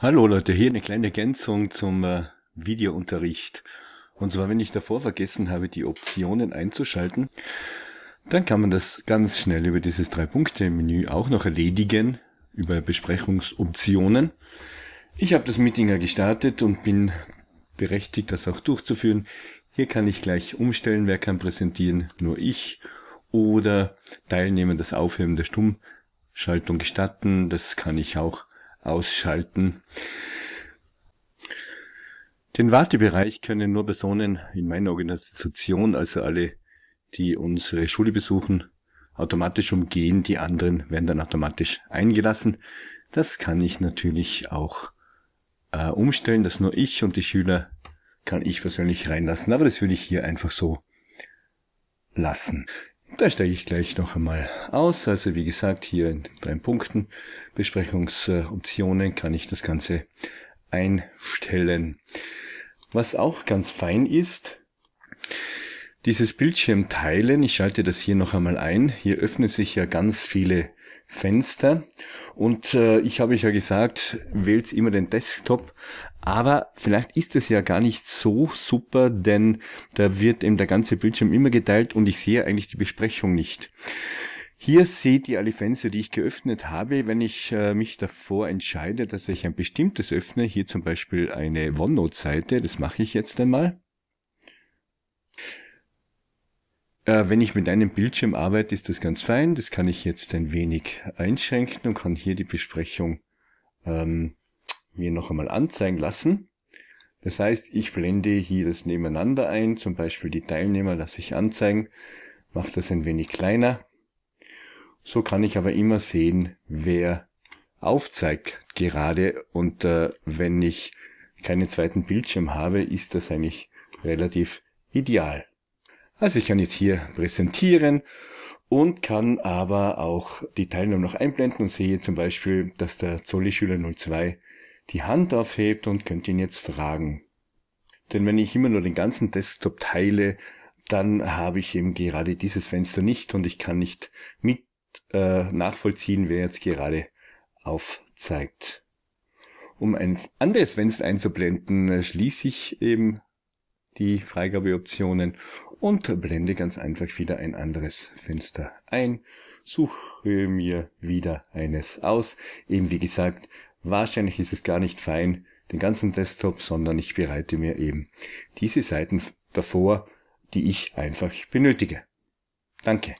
Hallo Leute, hier eine kleine Ergänzung zum äh, Videounterricht. Und zwar, wenn ich davor vergessen habe, die Optionen einzuschalten, dann kann man das ganz schnell über dieses Drei-Punkte-Menü auch noch erledigen, über Besprechungsoptionen. Ich habe das Meeting ja gestartet und bin berechtigt, das auch durchzuführen. Hier kann ich gleich umstellen, wer kann präsentieren, nur ich. Oder Teilnehmer das Aufheben der Stummschaltung gestatten, das kann ich auch ausschalten. Den Wartebereich können nur Personen in meiner Organisation, also alle, die unsere Schule besuchen, automatisch umgehen. Die anderen werden dann automatisch eingelassen. Das kann ich natürlich auch äh, umstellen, dass nur ich und die Schüler kann ich persönlich reinlassen. Aber das würde ich hier einfach so lassen. Da steige ich gleich noch einmal aus. Also wie gesagt, hier in drei Punkten Besprechungsoptionen kann ich das Ganze einstellen. Was auch ganz fein ist, dieses Bildschirm teilen. Ich schalte das hier noch einmal ein. Hier öffnen sich ja ganz viele Fenster. Und äh, ich habe euch ja gesagt, wählt immer den Desktop. Aber vielleicht ist es ja gar nicht so super, denn da wird eben der ganze Bildschirm immer geteilt und ich sehe eigentlich die Besprechung nicht. Hier seht ihr alle Fenster, die ich geöffnet habe. Wenn ich äh, mich davor entscheide, dass ich ein bestimmtes öffne, hier zum Beispiel eine OneNote-Seite, das mache ich jetzt einmal. Äh, wenn ich mit einem Bildschirm arbeite, ist das ganz fein. Das kann ich jetzt ein wenig einschränken und kann hier die Besprechung ähm, mir noch einmal anzeigen lassen. Das heißt, ich blende hier das nebeneinander ein, zum Beispiel die Teilnehmer lasse ich anzeigen, mache das ein wenig kleiner. So kann ich aber immer sehen, wer aufzeigt gerade und äh, wenn ich keinen zweiten Bildschirm habe, ist das eigentlich relativ ideal. Also ich kann jetzt hier präsentieren und kann aber auch die Teilnahme noch einblenden und sehe zum Beispiel, dass der Zolli-Schüler 02 die Hand aufhebt und könnte ihn jetzt fragen. Denn wenn ich immer nur den ganzen Desktop teile, dann habe ich eben gerade dieses Fenster nicht und ich kann nicht mit äh, nachvollziehen, wer jetzt gerade aufzeigt. Um ein anderes Fenster einzublenden, äh, schließe ich eben die Freigabeoptionen und blende ganz einfach wieder ein anderes Fenster ein, suche mir wieder eines aus. Eben wie gesagt, wahrscheinlich ist es gar nicht fein, den ganzen Desktop, sondern ich bereite mir eben diese Seiten davor, die ich einfach benötige. Danke.